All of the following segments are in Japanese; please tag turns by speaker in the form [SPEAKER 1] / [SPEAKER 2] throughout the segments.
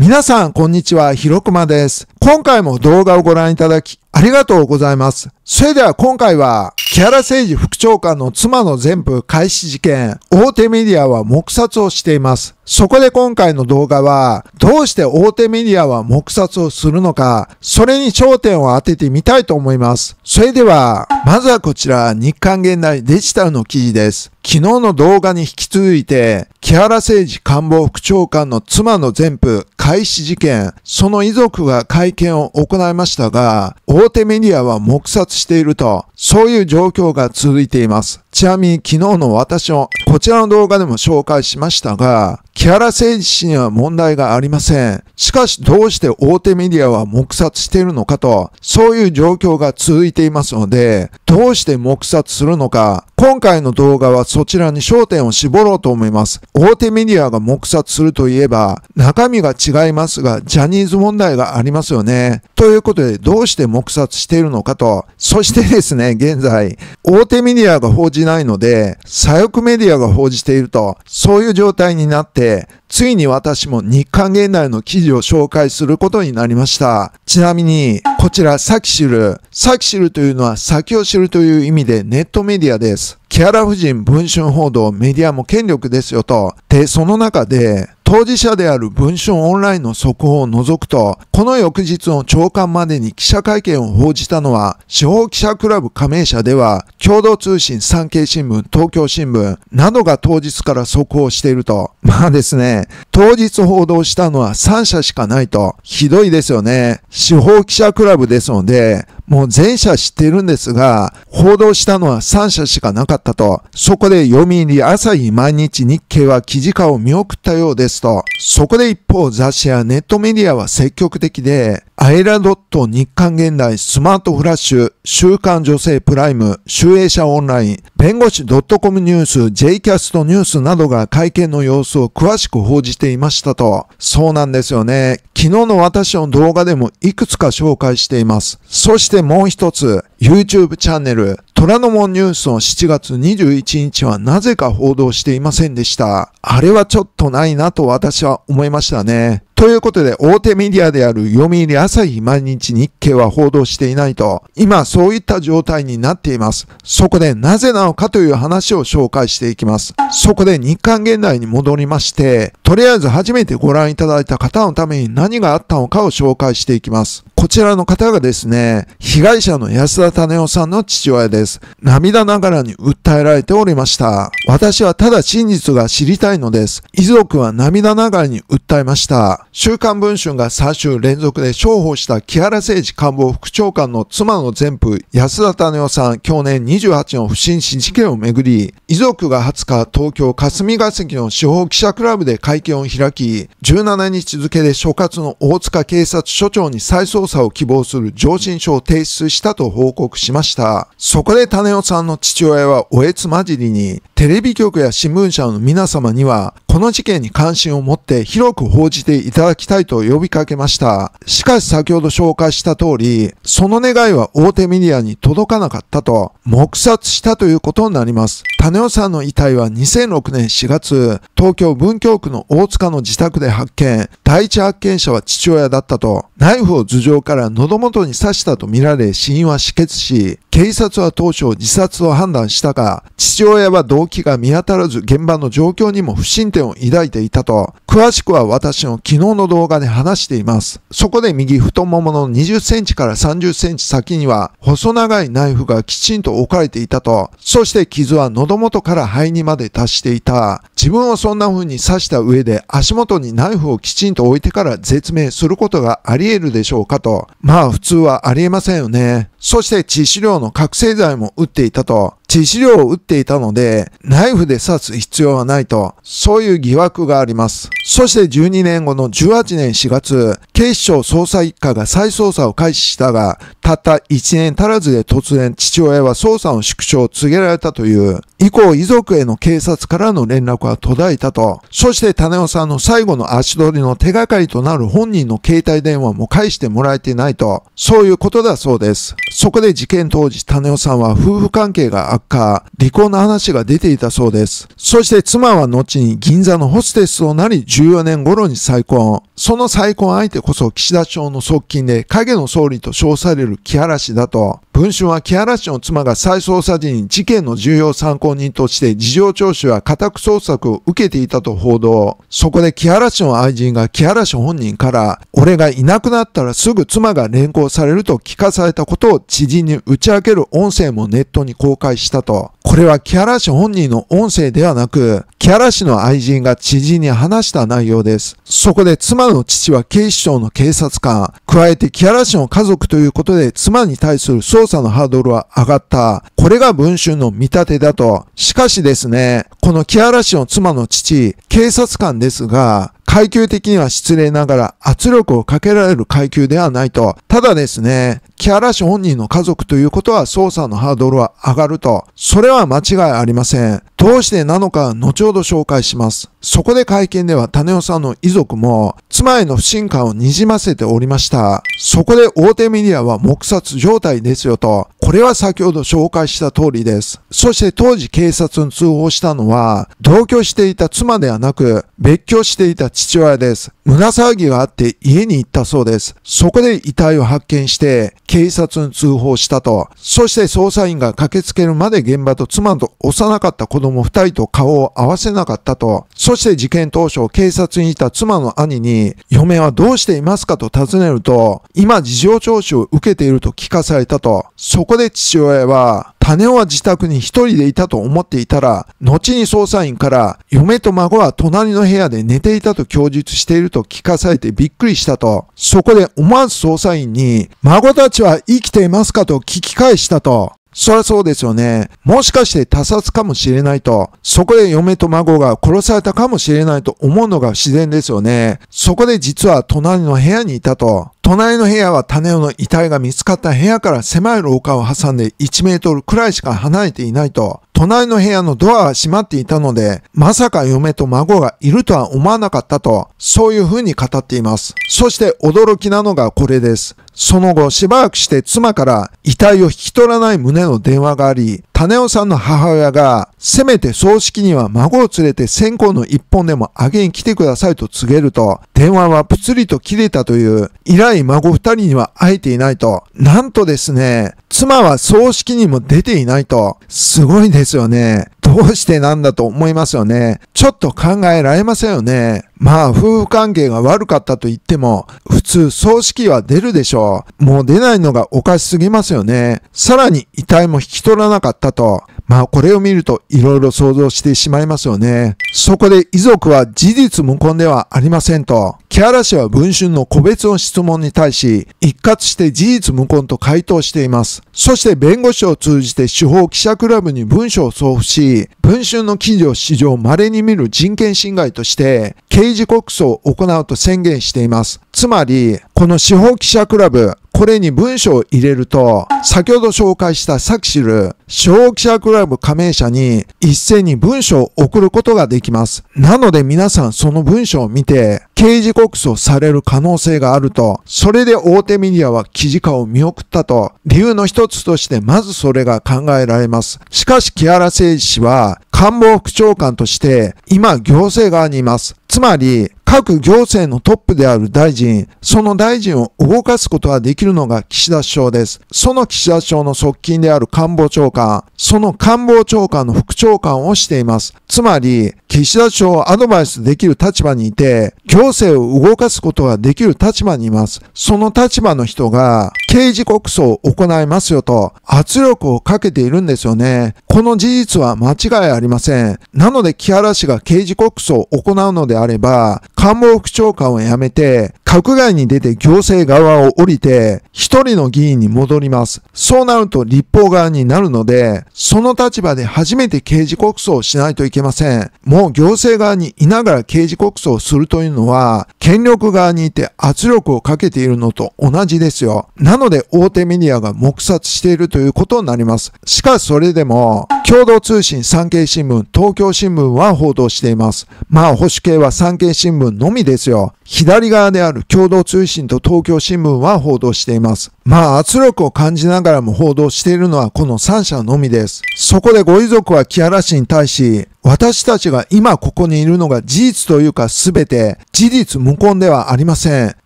[SPEAKER 1] 皆さん、こんにちは。ひろくまです。今回も動画をご覧いただき、ありがとうございます。それでは今回は、木原誠二副長官の妻の全部開始事件、大手メディアは黙殺をしています。そこで今回の動画は、どうして大手メディアは黙殺をするのか、それに焦点を当ててみたいと思います。それでは、まずはこちら、日刊現代デジタルの記事です。昨日の動画に引き続いて、木原誠二官房副長官の妻の全部開始事件、その遺族が会見を行いましたが、大手メディアは黙殺していると、そういう状況が続いています。ちなみに昨日の私をこちらの動画でも紹介しましたが、木原誠二氏には問題がありません。しかしどうして大手メディアは黙殺しているのかと、そういう状況が続いていますので、どうして黙殺するのか、今回の動画はそちらに焦点を絞ろうと思います。大手メディアが黙殺するといえば、中身が違いますが、ジャニーズ問題がありますよね。ということで、どうして黙殺しているのかと、そしてですね、現在、大手メディアが報じじないので、左翼メディアが報じていると、そういう状態になって、ついに私も日韓現代の記事を紹介することになりました。ちなみに、こちら、サキシル。サキシルというのは先を知るという意味でネットメディアです。キアラ夫人文春報道メディアも権力ですよと。で、その中で、当事者である文春オンラインの速報を除くと、この翌日の朝刊までに記者会見を報じたのは、司法記者クラブ加盟者では、共同通信産経新聞、東京新聞などが当日から速報していると。まあですね、当日報道したのは3社しかないと、ひどいですよね。司法記者クラブですので、もう全社知っているんですが、報道したのは3社しかなかったと、そこで読売、朝日、毎日、日経は記事化を見送ったようですと、そこで一方雑誌やネットメディアは積極的で、アイラドット日刊現代スマートフラッシュ週刊女性プライム集英社オンライン弁護士 .com ニュース J キャストニュースなどが会見の様子を詳しく報じていましたとそうなんですよね昨日の私の動画でもいくつか紹介していますそしてもう一つ YouTube チャンネル虎ノ門ニュースの7月21日はなぜか報道していませんでした。あれはちょっとないなと私は思いましたね。ということで、大手メディアである読売朝日毎日日経は報道していないと、今そういった状態になっています。そこでなぜなのかという話を紹介していきます。そこで日刊現代に戻りまして、とりあえず初めてご覧いただいた方のために何があったのかを紹介していきます。こちらの方がですね、被害者の安田種夫さんの父親です。涙ながらに訴えられておりました。私はただ真実が知りたいのです。遺族は涙ながらに訴えました。週刊文春が3週連続で商法した木原誠二官房副長官の妻の前夫、安田種夫さん、去年28の不審死事件をめぐり、遺族が20日、東京霞が関の司法記者クラブで会見を開き、17日付で所轄の大塚警察署長に再捜査を希望する上申書を提出したと報告しました。そこで種尾さんの父親はおえつまじりに、テレビ局や新聞社の皆様には、この事件に関心を持って広く報じていただきたいと呼びかけました。しかし先ほど紹介した通り、その願いは大手メディアに届かなかったと、黙殺したということになります。種尾さんの遺体は2006年4月、東京文京区の大塚の自宅で発見。第一発見者は父親だったと、ナイフを頭上から喉元に刺したとみられ死因は死血し、警察は当初自殺を判断したが、父親は動機が見当たらず現場の状況にも不審点点を抱いていたと、詳しくは私の昨日の動画で話しています。そこで右太ももの20センチから30センチ先には、細長いナイフがきちんと置かれていたと、そして傷は喉元から肺にまで達していた。自分をそんな風に刺した上で足元にナイフをきちんと置いてから絶命することがあり得るでしょうかと。まあ普通はありえませんよね。そして致死量の覚醒剤も打っていたと、致死量を打っていたので、ナイフで刺す必要はないと、そういう疑惑があります。そして12年後の18年4月、警視庁捜査一課が再捜査を開始したが、たった1年足らずで突然父親は捜査の縮小を告げられたという、以降遺族への警察からの連絡は途絶えたと、そして種尾さんの最後の足取りの手がかりとなる本人の携帯電話も返してもらえてないと、そういうことだそうです。そこで事件当時、種尾さんは夫婦関係が悪化、離婚の話が出ていたそうです。そして妻は後に銀座のホステスとなり14年頃に再婚。その再婚相手こそ岸田省の側近で影の総理と称される木原氏だと。文春は木原氏の妻が再捜査時に事件の重要参考人として事情聴取や家宅捜索を受けていたと報道。そこで木原氏の愛人が木原氏本人から、俺がいなくなったらすぐ妻が連行されると聞かされたことを知人に打ち明ける音声もネットに公開したと。これは木原氏本人の音声ではなく、木原氏の愛人が知人に話した内容です。そこで妻の父は警視庁の警察官、加えて木原氏の家族ということで妻に対する捜査のハードルは上がった。これが文春の見立てだと。しかしですね、この木原氏の妻の父、警察官ですが、階級的には失礼ながら圧力をかけられる階級ではないと。ただですね、木原氏本人の家族ということは捜査のハードルは上がると。それは間違いありません。どうしてなのか後ほど紹介します。そこで会見では種尾さんの遺族も妻への不信感をにじませておりました。そこで大手メディアは黙殺状態ですよと、これは先ほど紹介した通りです。そして当時警察に通報したのは同居していた妻ではなく別居していた父親です。胸騒ぎがあって家に行ったそうです。そこで遺体を発見して警察に通報したと。そして捜査員が駆けつけるまで現場と妻と幼かった子供二人と顔を合わせなかったと。そして事件当初警察にいた妻の兄に嫁はどうしていますかと尋ねると今事情聴取を受けていると聞かされたと。そこで父親は種は自宅に一人でいたと思っていたら、後に捜査員から嫁と孫は隣の部屋で寝ていたと供述していると聞かされてびっくりしたと、そこで思わず捜査員に、孫たちは生きていますかと聞き返したと、そりゃそうですよね。もしかして他殺かもしれないと、そこで嫁と孫が殺されたかもしれないと思うのが自然ですよね。そこで実は隣の部屋にいたと。隣の部屋は種男の遺体が見つかった部屋から狭い廊下を挟んで1メートルくらいしか離れていないと、隣の部屋のドアは閉まっていたので、まさか嫁と孫がいるとは思わなかったと、そういうふうに語っています。そして驚きなのがこれです。その後しばらくして妻から遺体を引き取らない旨の電話があり、金尾さんの母親が、せめて葬式には孫を連れて線香の一本でもあげに来てくださいと告げると、電話はぷつりと切れたという、以来孫二人には会えていないと、なんとですね、妻は葬式にも出ていないと、すごいですよね。どうしてなんだと思いますよね。ちょっと考えられませんよね。まあ、夫婦関係が悪かったと言っても、普通、葬式は出るでしょう。もう出ないのがおかしすぎますよね。さらに、遺体も引き取らなかったと。まあこれを見ると色々想像してしまいますよね。そこで遺族は事実無根ではありませんと、木原氏は文春の個別の質問に対し、一括して事実無根と回答しています。そして弁護士を通じて司法記者クラブに文書を送付し、文春の記事を史上稀に見る人権侵害として、刑事告訴を行うと宣言しています。つまり、この司法記者クラブ、これに文章を入れると、先ほど紹介したサクシル、消費者クラブ加盟者に一斉に文章を送ることができます。なので皆さんその文章を見て、刑事告訴される可能性があると、それで大手メディアは記事化を見送ったと、理由の一つとしてまずそれが考えられます。しかし、木原誠氏は、官房副長官として、今行政側にいます。つまり、各行政のトップである大臣、その大臣を動かすことができるのが岸田首相です。その岸田首相の側近である官房長官、その官房長官の副長官をしています。つまり、岸田首相をアドバイスできる立場にいて、行政を動かすことができる立場にいます。その立場の人が、刑事告訴を行いますよと、圧力をかけているんですよね。この事実は間違いありません。なので、木原氏が刑事告訴を行うのであれば、官房副長官を辞めて、閣外に出て行政側を降りて、一人の議員に戻ります。そうなると立法側になるので、その立場で初めて刑事告訴をしないといけません。もう行政側にいながら刑事告訴をするというのは、権力側にいて圧力をかけているのと同じですよ。なので大手メディアが黙殺しているということになります。しかしそれでも、共同通信産経新聞、東京新聞は報道しています。まあ保守系は産経新聞聞のみですよ。左側である共同通信と東京新聞は報道しています。まあ圧力を感じながらも報道しているのはこの3社のみです。そこでご遺族は木原氏に対し、私たちが今ここにいるのが事実というか全て事実無根ではありません。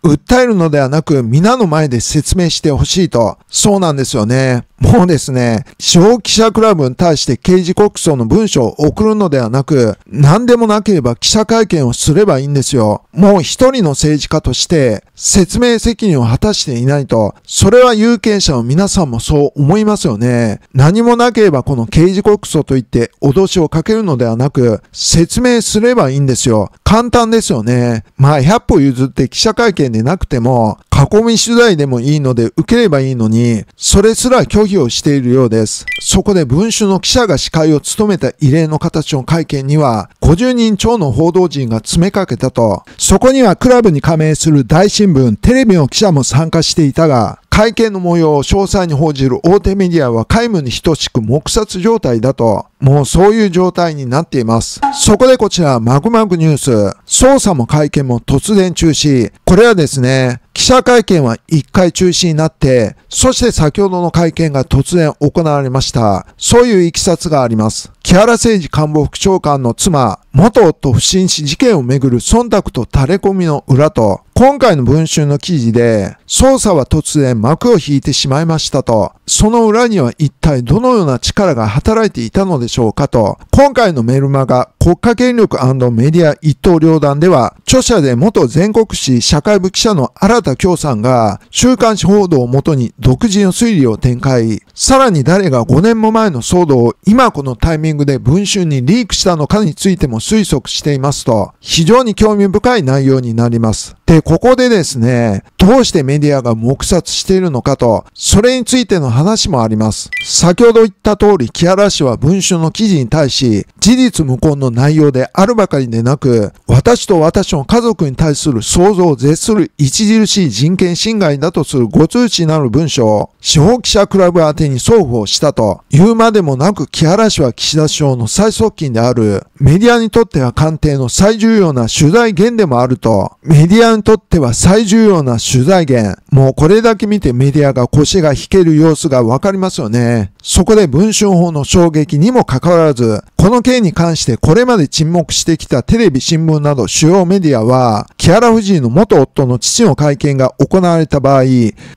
[SPEAKER 1] 訴えるのではなく皆の前で説明してほしいと。そうなんですよね。もうですね、消記者クラブに対して刑事告訴の文書を送るのではなく、何でもなければ記者会見をすればいいんですよ。もう一人の政治家として説明責任を果たしていないと、それは有権者の皆さんもそう思いますよね。何もなければこの刑事告訴といって脅しをかけるのでではなく、説明すればいいんですよ。簡単ですよね。まあ、100歩譲って記者会見でなくても、囲み取材でもいいので受ければいいのに、それすら拒否をしているようです。そこで文春の記者が司会を務めた異例の形の会見には、50人超の報道陣が詰めかけたと、そこにはクラブに加盟する大新聞、テレビの記者も参加していたが、会見の模様を詳細に報じる大手メディアは皆無に等しく黙殺状態だと、もうそういう状態になっています。そこでこちら、マグマグニュース、捜査も会見も突然中止。これはですね、記者会見は一回中止になって、そして先ほどの会見が突然行われました。そういう行きさがあります。木原誠二官房副長官の妻、元夫不審死事件をめぐる忖度と垂れ込みの裏と、今回の文春の記事で、捜査は突然幕を引いてしまいましたと、その裏には一体どのような力が働いていたのでしょうかと、今回のメルマガ国家権力メディア一刀両断では、著者で元全国史社会部記者の新田京さんが、週刊誌報道をもとに独自の推理を展開、さらに誰が5年も前の騒動を今このタイミングングで文春にリークしたのかについても推測していますと、非常に興味深い内容になります。で、ここでですね、どうしてメディアが黙殺しているのかと、それについての話もあります。先ほど言った通り、木原氏は文春の記事に対し、事実無根の内容であるばかりでなく、私と私の家族に対する想像を絶する著しい人権侵害だとするご通知なる文書を、司法記者クラブ宛に送付をしたと、言うまでもなく木原氏は岸田田省の最側近である、メディアにとっては官邸の最重要な取材源でもあると、メディアにとっては最重要な取材源。もうこれだけ見てメディアが腰が引ける様子がわかりますよね。そこで文春法の衝撃にもかかわらず、この件に関してこれまで沈黙してきたテレビ、新聞など主要メディアは、木原夫人の元夫の父の会見が行われた場合、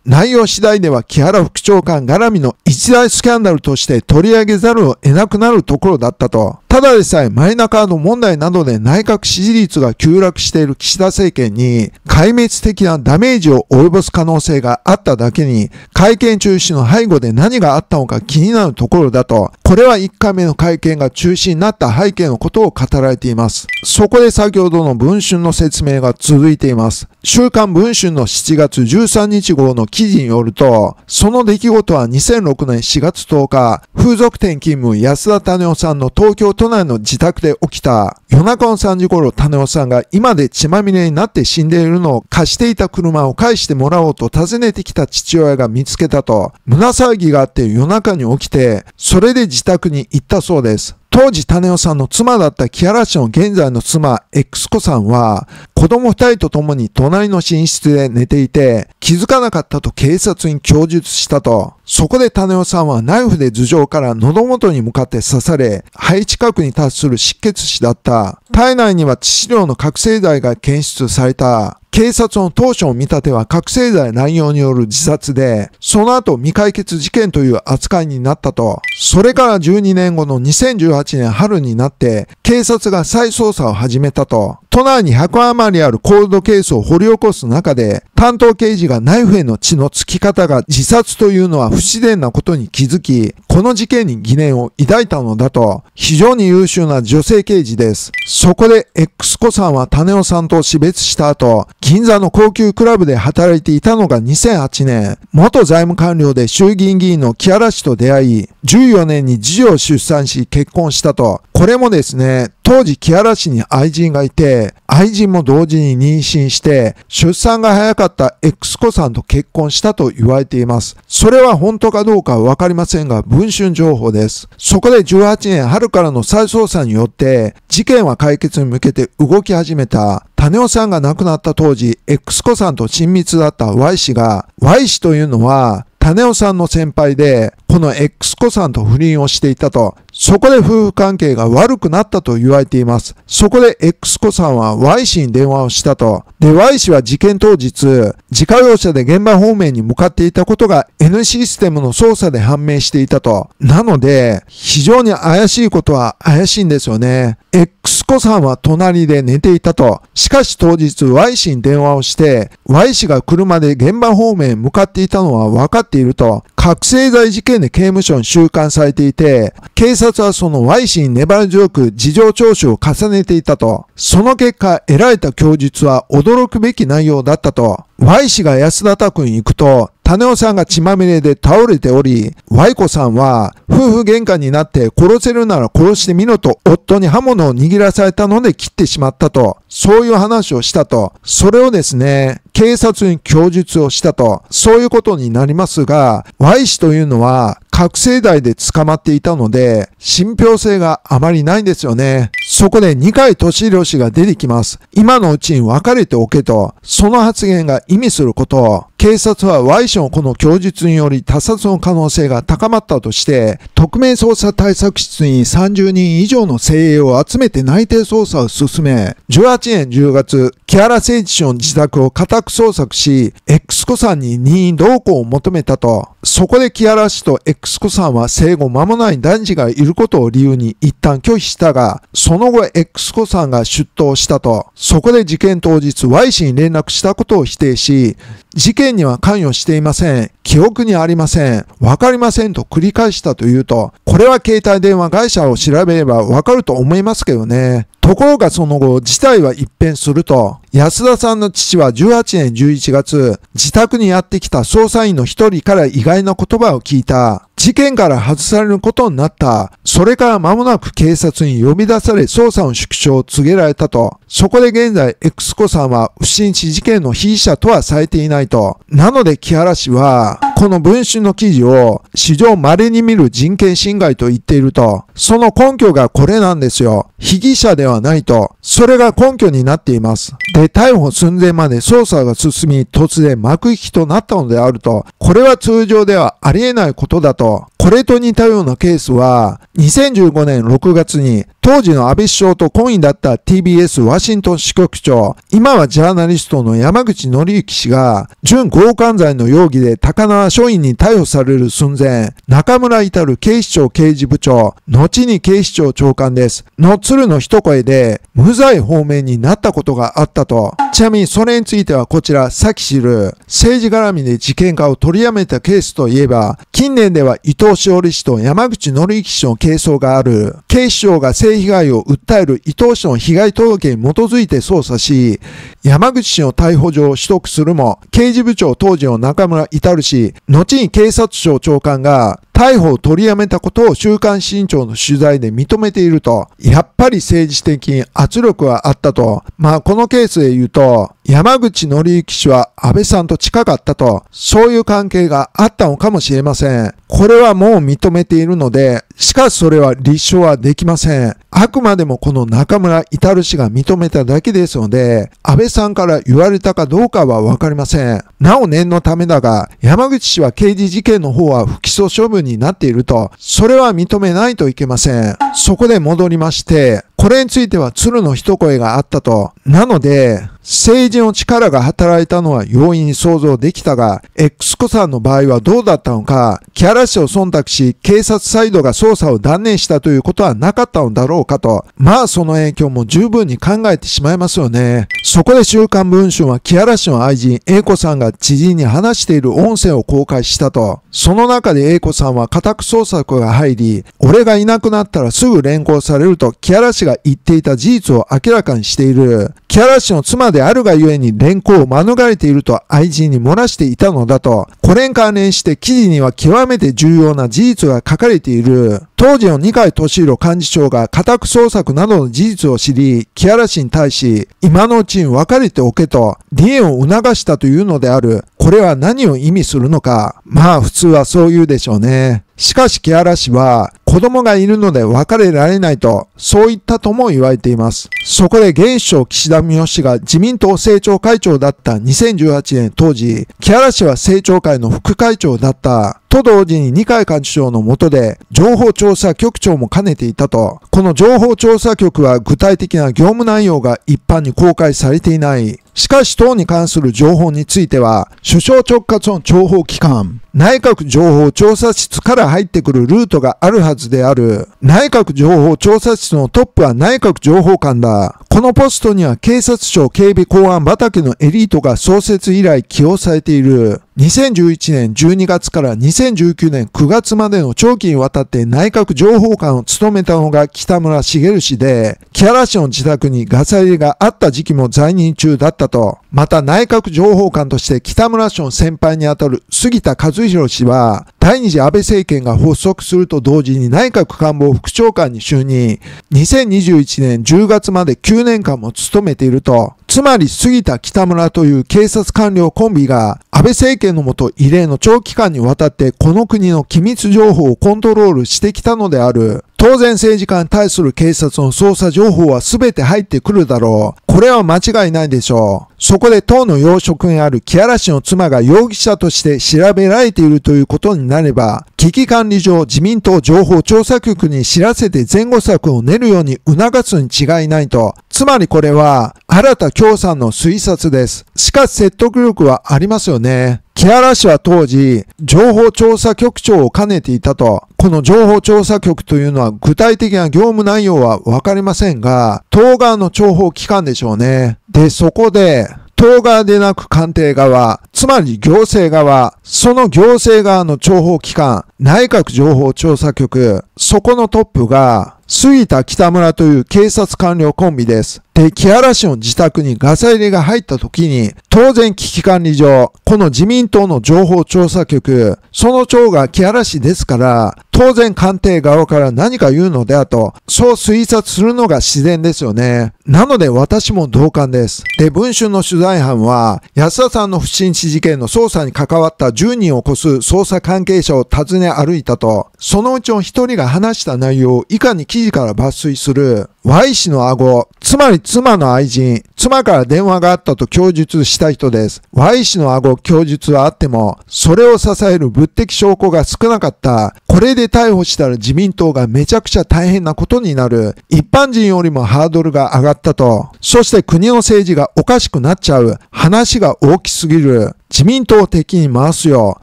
[SPEAKER 1] 内容次第では木原副長官絡みの一大スキャンダルとして取り上げざるを得なくなるところだったとただでさえマイナカード問題などで内閣支持率が急落している岸田政権に壊滅的なダメージを及ぼす可能性があっただけに会見中止の背後で何があったのか気になるところだと、これは1回目の会見が中止になった背景のことを語られています。そこで先ほどの文春の説明が続いています。週刊文春の7月13日号の記事によると、その出来事は2006年4月10日、風俗店勤務安田種夫さんの東京都都内の自宅で起きた夜中の3時頃、種尾さんが今で血まみれになって死んでいるのを貸していた車を返してもらおうと訪ねてきた父親が見つけたと、胸騒ぎがあって夜中に起きて、それで自宅に行ったそうです。当時種尾さんの妻だった木原氏の現在の妻 X 子さんは子供2人と共に隣の寝室で寝ていて気づかなかったと警察に供述したと。そこで種尾さんはナイフで頭上から喉元に向かって刺され、肺近くに達する失血死だった。体内には致死量の覚醒剤が検出された。警察の当初の見立ては覚醒剤乱用による自殺で、その後未解決事件という扱いになったと、それから12年後の2018年春になって、警察が再捜査を始めたと、都内に100余りあるコールドケースを掘り起こす中で、担当刑事がナイフへの血の付き方が自殺というのは不自然なことに気づき、この事件に疑念を抱いたのだと、非常に優秀な女性刑事です。そこで X 子さんは種尾さんと死別した後、銀座の高級クラブで働いていたのが2008年、元財務官僚で衆議院議員の木原氏と出会い、14年に次女を出産し結婚したと、これもですね、当時木原氏に愛人がいて、愛人も同時に妊娠して、出産が早かった X 子さんと結婚したと言われています。それは本当かどうかわかりませんが、文春情報です。そこで18年春からの再捜査によって、事件は解決に向けて動き始めた。種尾さんが亡くなった当時、X 子さんと親密だった Y 氏が、Y 氏というのは、種尾さんの先輩で、婦の X 子さんと不倫をしていたと、そこで夫婦関係が悪くなったと言われています。そこで X 子さんは Y 氏に電話をしたと。で、Y 氏は事件当日、自家用車で現場方面に向かっていたことが N システムの操作で判明していたと。なので、非常に怪しいことは怪しいんですよね。X 子さんは隣で寝ていたと。しかし当日 Y 氏に電話をして、Y 氏が車で現場方面へ向かっていたのは分かっていると。覚醒剤事件で刑務所に収監されていて、警察はその Y 氏に粘り強く事情聴取を重ねていたと。その結果、得られた供述は驚くべき内容だったと。Y 氏が安田拓に行くと、種尾さんが血まみれで倒れており、Y 子さんは、夫婦喧嘩になって殺せるなら殺してみろと、夫に刃物を握らされたので切ってしまったと、そういう話をしたと、それをですね、警察に供述をしたと、そういうことになりますが、Y 氏というのは、覚醒剤で捕まっていたので、信憑性があまりないんですよね。そこで二階俊博氏が出てきます。今のうちに別れておけと、その発言が意味することを、警察は Y 氏のこの供述により他殺の可能性が高まったとして、特命捜査対策室に30人以上の精鋭を集めて内定捜査を進め、18年10月、木原誠一氏の自宅を家宅捜索し、X 子さんに任意同行を求めたと、そこで木原氏と X 子さんは生後間もない男児がいることを理由に一旦拒否したが、その後 X 子さんが出頭したと、そこで事件当日 Y 氏に連絡したことを否定し、事件には関与していません。記憶にありません。わかりませんと繰り返したというと、これは携帯電話会社を調べればわかると思いますけどね。ところがその後、事態は一変すると、安田さんの父は18年11月、自宅にやってきた捜査員の一人から意外な言葉を聞いた。事件から外されることになった。それから間もなく警察に呼び出され捜査の縮小を告げられたと。そこで現在 X 子さんは不審死事件の被疑者とはされていないと。なので木原氏は、この文春の記事を史上稀に見る人権侵害と言っていると、その根拠がこれなんですよ。被疑者ではないと、それが根拠になっています。で、逮捕寸前まで捜査が進み、突然幕引きとなったのであると、これは通常ではありえないことだと、これと似たようなケースは、2015年6月に当時の安倍首相と婚姻だった TBS ワシントン支局長、今はジャーナリストの山口則之氏が、準強姦罪の容疑で高輪署員に逮捕される寸前、中村至警視庁刑事部長、後に警視庁長官です。の鶴の一声で、無罪方面になったことがあったと。ちなみにそれについてはこちら、さき知る、政治絡みで事件化を取りやめたケースといえば、近年では伊藤詩織氏と山口則之氏の係争がある、警視庁が政被害を訴える伊東市の被害届に基づいて捜査し、山口氏の逮捕状を取得するも、刑事部長当時の中村至氏、後に警察庁長官が、逮捕を取りやめたことを週刊新潮の取材で認めていると、やっぱり政治的に圧力はあったと、まあこのケースで言うと、山口則之氏は安倍さんと近かったと、そういう関係があったのかもしれません。これはもう認めているので、しかしそれは立証はできません。あくまでもこの中村至氏が認めただけですので、安倍さんから言われたかどうかはわかりません。なお念のためだが、山口氏は刑事事件の方は不起訴処分になっていると、それは認めないといけません。そこで戻りまして、これについては鶴の一声があったと。なので、政治の力が働いたのは容易に想像できたが、X 子さんの場合はどうだったのか、キャラ氏を忖度し、警察サイドが捜査を断念したということはなかったのだろうかと。まあその影響も十分に考えてしまいますよね。そこで週刊文春はキ原ラ氏の愛人、A 子さんが知人に話している音声を公開したと。その中で A 子さんは家宅捜索が入り、俺がいなくなったらすぐ連行されると、キ原ラ氏が言っていた事実を明らかにしている。木原氏の妻であるがゆえに連行を免れていると愛人に漏らしていたのだと、これに関連して記事には極めて重要な事実が書かれている。当時の二階俊博幹事長が家宅捜索などの事実を知り、木原氏に対し、今のうちに別れておけと、離縁を促したというのである。これは何を意味するのか。まあ普通はそう言うでしょうね。しかし木原氏は、子供がいるので別れられないと、そう言ったとも言われています。そこで現象岸田田文氏が自民党政調会長だった2018年当時、木原氏は政調会の副会長だった。と同時に二階幹事長の下で情報調査局長も兼ねていたと、この情報調査局は具体的な業務内容が一般に公開されていない。しかし党に関する情報については、首相直轄の情報機関、内閣情報調査室から入ってくるルートがあるはずである。内閣情報調査室のトップは内閣情報官だ。このポストには警察庁警備公安畑のエリートが創設以来起用されている。2011年12月から2019年9月までの長期にわたって内閣情報官を務めたのが北村茂氏で、木原氏の自宅にガサ入れがあった時期も在任中だったと。また内閣情報官として北村氏の先輩にあたる杉田和弘氏は、第二次安倍政権が発足すると同時に内閣官房副長官に就任、2021年10月まで9年間も務めていると。つまり杉田北村という警察官僚コンビが安倍政権のもと異例の長期間にわたってこの国の機密情報をコントロールしてきたのである。当然政治家に対する警察の捜査情報は全て入ってくるだろう。これは間違いないでしょう。そこで党の要職にある木原氏の妻が容疑者として調べられているということになれば、危機管理上自民党情報調査局に知らせて前後策を練るように促すに違いないと。つまりこれは、新田京さんの推察です。しかし説得力はありますよね。木原氏は当時、情報調査局長を兼ねていたと、この情報調査局というのは具体的な業務内容はわかりませんが、東側の諜報機関でしょうね。で、そこで、党側でなく官邸側、つまり行政側、その行政側の情報機関、内閣情報調査局、そこのトップが、杉田北村という警察官僚コンビです。で、木原氏の自宅にガサ入れが入った時に、当然危機管理上、この自民党の情報調査局、その長が木原氏ですから、当然官邸側から何か言うのであと、そう推察するのが自然ですよね。なので私も同感です。で、文春の取材班は、安田さんの不審死事件の捜査に関わった10人を超す捜査関係者を訪ね歩いたと、そのうちの1人が話した内容を以下に記事から抜粋する。Y 氏の顎、つまり妻の愛人、妻から電話があったと供述した人です。Y 氏の顎供述はあっても、それを支える物的証拠が少なかった。これで逮捕したら自民党がめちゃくちゃ大変なことになる。一般人よりもハードルが上がったと。そして国の政治がおかしくなっちゃう。話が大きすぎる。自民党的に回すよ。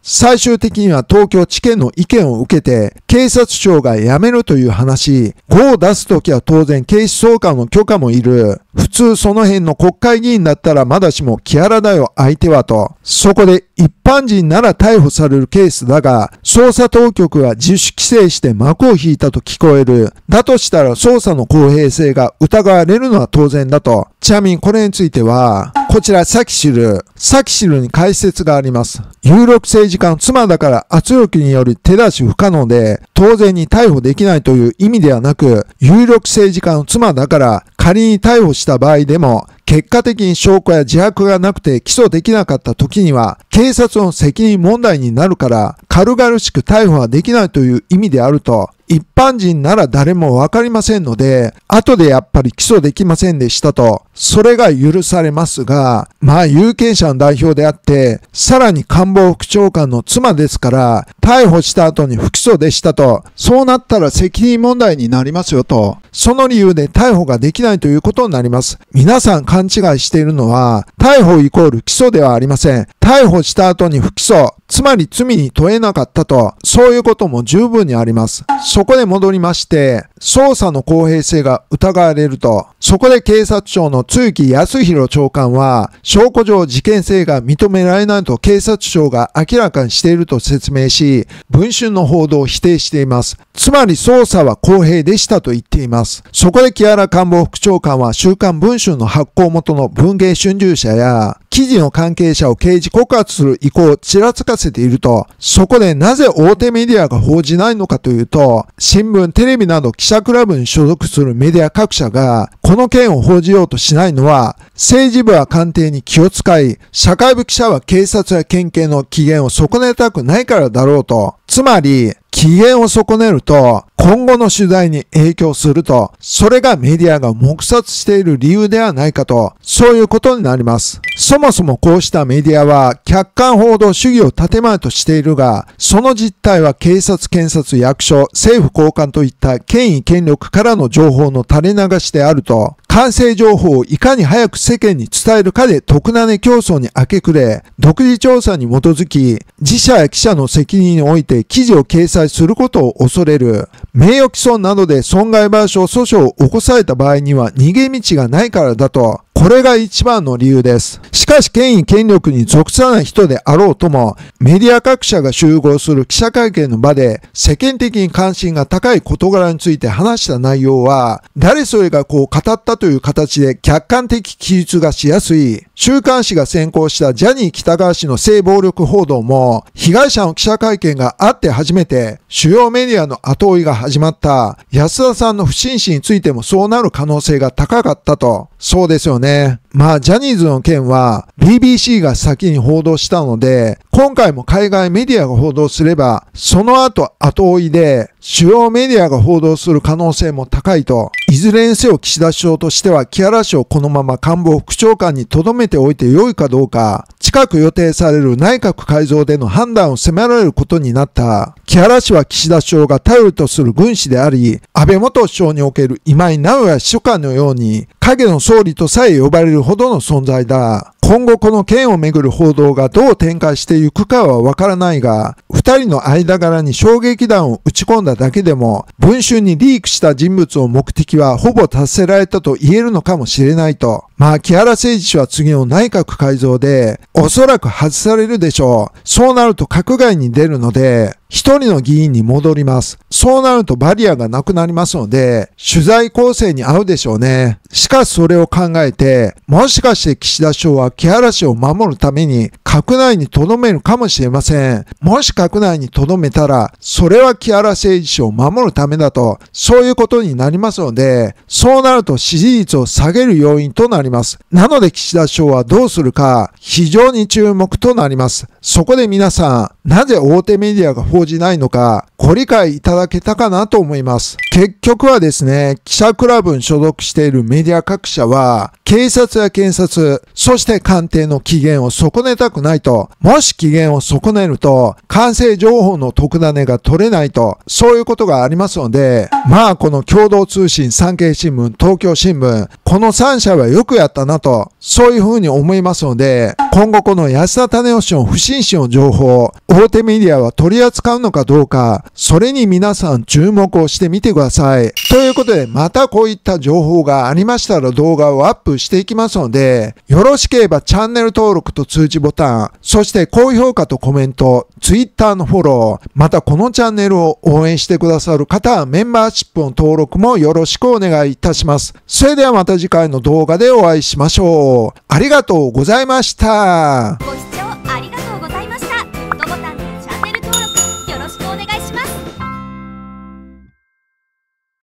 [SPEAKER 1] 最終的には東京地検の意見を受けて、警察庁が辞めるという話。5を出すときは当然警視総監の許可もいる。普通その辺の国会議員だったらまだしもアラだよ相手はと。そこで一般人なら逮捕されるケースだが、捜査当局が自主規制して幕を引いたと聞こえる。だとしたら捜査の公平性が疑われるのは当然だと。ちなみにこれについては、こちらサキシル。サキシルに解説があります。有力政治家の妻だから圧力により手出し不可能で、当然に逮捕できないという意味ではなく、有力政治家の妻だから仮に逮捕した場合でも、結果的に証拠や自白がなくて起訴できなかった時には、警察の責任問題になるから、軽々しく逮捕はできないという意味であると、一般人なら誰もわかりませんので、後でやっぱり起訴できませんでしたと、それが許されますが、まあ有権者の代表であって、さらに官房副長官の妻ですから、逮捕した後に不起訴でしたと、そうなったら責任問題になりますよと、その理由で逮捕ができないということになります。皆さん勘違いしているのは、逮捕イコール起訴ではありません。逮捕した後に不起訴、つまり罪に問えなかったと、そういうことも十分にあります。そこで戻りまして、捜査の公平性が疑われると、そこで警察庁の露木康弘長官は、証拠上事件性が認められないと警察庁が明らかにしていると説明し、文春の報道を否定しています。つまり捜査は公平でしたと言っています。そこで木原官房副長官は週刊文春の発行元の文芸春秋社や、記事の関係者を刑事告発する意向をちらつかせせていると、そこでなぜ大手メディアが報じないのかというと、新聞、テレビなど記者クラブに所属するメディア各社が、この件を報じようとしないのは、政治部は官邸に気を使い、社会部記者は警察や県警の機嫌を損ねたくないからだろうと。つまり、機嫌を損ねると、今後の取材に影響すると、それがメディアが黙殺している理由ではないかと、そういうことになります。そもそもこうしたメディアは客観報道主義を建前としているが、その実態は警察、検察、役所、政府高官といった権威、権力からの情報の垂れ流しであると、完成情報をいかに早く世間に伝えるかで特なね競争に明け暮れ、独自調査に基づき、自社や記者の責任において記事を掲載することを恐れる、名誉毀損などで損害賠償訴訟を起こされた場合には逃げ道がないからだと、これが一番の理由です。しかし権威権力に属さない人であろうとも、メディア各社が集合する記者会見の場で世間的に関心が高い事柄について話した内容は、誰それがこう語ったという形で客観的記述がしやすい、週刊誌が先行したジャニー北川氏の性暴力報道も、被害者の記者会見があって初めて、主要メディアの後追いが始まった、安田さんの不審死についてもそうなる可能性が高かったと。そうですよね。まあ、ジャニーズの件は BBC が先に報道したので、今回も海外メディアが報道すれば、その後後追いで主要メディアが報道する可能性も高いと、いずれにせよ岸田首相としては木原氏をこのまま官房副長官に留めておいて良いかどうか、近く予定される内閣改造での判断を迫られることになった。木原氏は岸田首相が頼りとする軍師であり、安倍元首相における今井直也秘書官のように、影の総理とさえ呼ばれるほどの存在だ今後この件をめぐる報道がどう展開していくかはわからないが、二人の間柄に衝撃弾を打ち込んだだけでも、文春にリークした人物を目的はほぼ達せられたと言えるのかもしれないと。まあ、木原誠二氏は次の内閣改造で、おそらく外されるでしょう。そうなると閣外に出るので、一人の議員に戻ります。そうなるとバリアがなくなりますので、取材構成に合うでしょうね。しかしそれを考えて、もしかして岸田首相は木原氏を守るために閣内に留めるかもしれません。もし閣内に留めたら、それは木原誠二氏を守るためだと、そういうことになりますので、そうなると支持率を下げる要因となります。なので岸田首相はどうするか、非常に注目となります。そこで皆さん、なぜ大手メディアが報じないのか、ご理解いただけたかなと思います。結局はですね、記者クラブに所属しているメディア各社は、警察や検察、そして官邸の期限を損ねたくないと、もし機嫌を損ねると、完成情報の特ダネが取れないと、そういうことがありますので、まあこの共同通信、産経新聞、東京新聞、この3社はよくやったなと、そういうふうに思いますので、今後この安田種吉の不審死の情報、大手メディアは取り扱うのかどうか、それに皆さん注目をしてみてください。ということで、またこういった情報がありましたら動画をアップしていきますので、よろしければばチャンネル登録と通知ボタン、そして高評価とコメント、Twitter のフォロー、またこのチャンネルを応援してくださる方はメンバーシップの登録もよろしくお願いいたします。それではまた次回の動画でお会いしましょう。ありがとうございました。ご視聴ありがとう